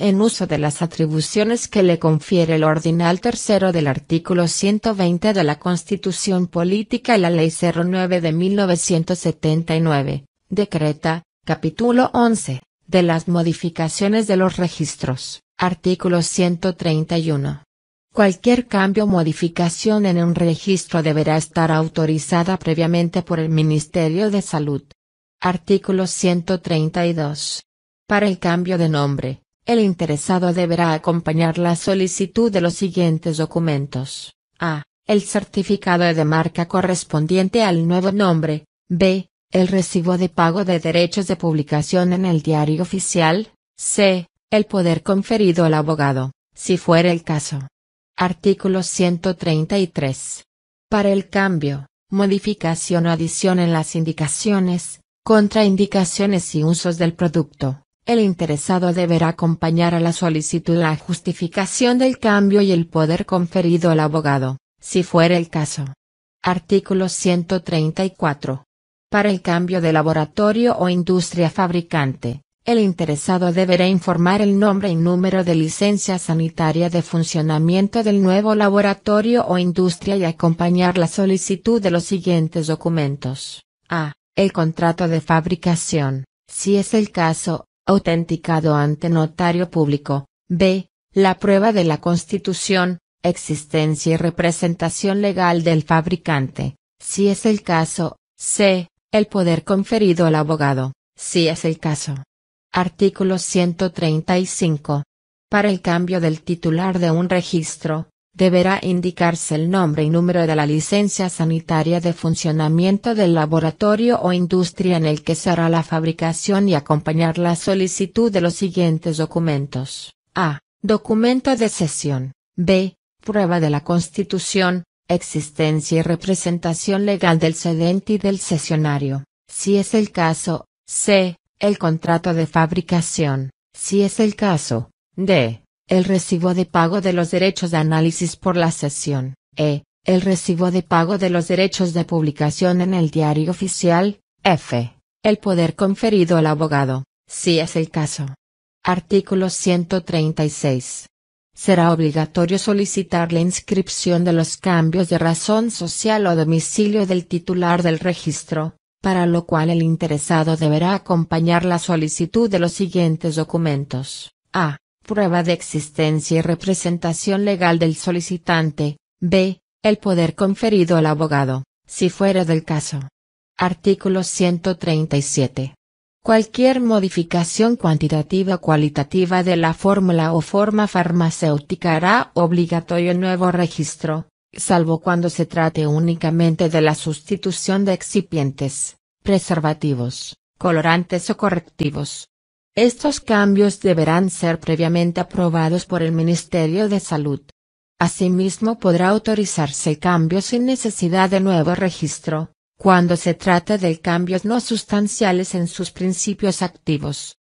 en uso de las atribuciones que le confiere el ordinal tercero del artículo 120 de la Constitución Política y la Ley 09 de 1979, decreta, capítulo 11, de las modificaciones de los registros, artículo 131. Cualquier cambio o modificación en un registro deberá estar autorizada previamente por el Ministerio de Salud. Artículo 132. Para el cambio de nombre, el interesado deberá acompañar la solicitud de los siguientes documentos. A. El certificado de marca correspondiente al nuevo nombre. B. El recibo de pago de derechos de publicación en el diario oficial. C. El poder conferido al abogado, si fuera el caso. Artículo 133. Para el cambio, modificación o adición en las indicaciones, contraindicaciones y usos del producto el interesado deberá acompañar a la solicitud la justificación del cambio y el poder conferido al abogado, si fuera el caso. Artículo 134. Para el cambio de laboratorio o industria fabricante, el interesado deberá informar el nombre y número de licencia sanitaria de funcionamiento del nuevo laboratorio o industria y acompañar la solicitud de los siguientes documentos. A. El contrato de fabricación, si es el caso, autenticado ante notario público, b. La prueba de la constitución, existencia y representación legal del fabricante, si es el caso, c. El poder conferido al abogado, si es el caso. Artículo 135. Para el cambio del titular de un registro, deberá indicarse el nombre y número de la licencia sanitaria de funcionamiento del laboratorio o industria en el que se hará la fabricación y acompañar la solicitud de los siguientes documentos. A. Documento de sesión. B. Prueba de la constitución, existencia y representación legal del cedente y del sesionario, Si es el caso, C. El contrato de fabricación. Si es el caso, D. El recibo de pago de los derechos de análisis por la sesión. E. El recibo de pago de los derechos de publicación en el diario oficial. F. El poder conferido al abogado, si es el caso. Artículo 136. Será obligatorio solicitar la inscripción de los cambios de razón social o domicilio del titular del registro, para lo cual el interesado deberá acompañar la solicitud de los siguientes documentos. A. Prueba de existencia y representación legal del solicitante. B. El poder conferido al abogado, si fuera del caso. Artículo 137. Cualquier modificación cuantitativa o cualitativa de la fórmula o forma farmacéutica hará obligatorio nuevo registro, salvo cuando se trate únicamente de la sustitución de excipientes, preservativos, colorantes o correctivos, estos cambios deberán ser previamente aprobados por el Ministerio de Salud. Asimismo podrá autorizarse cambio sin necesidad de nuevo registro, cuando se trata de cambios no sustanciales en sus principios activos.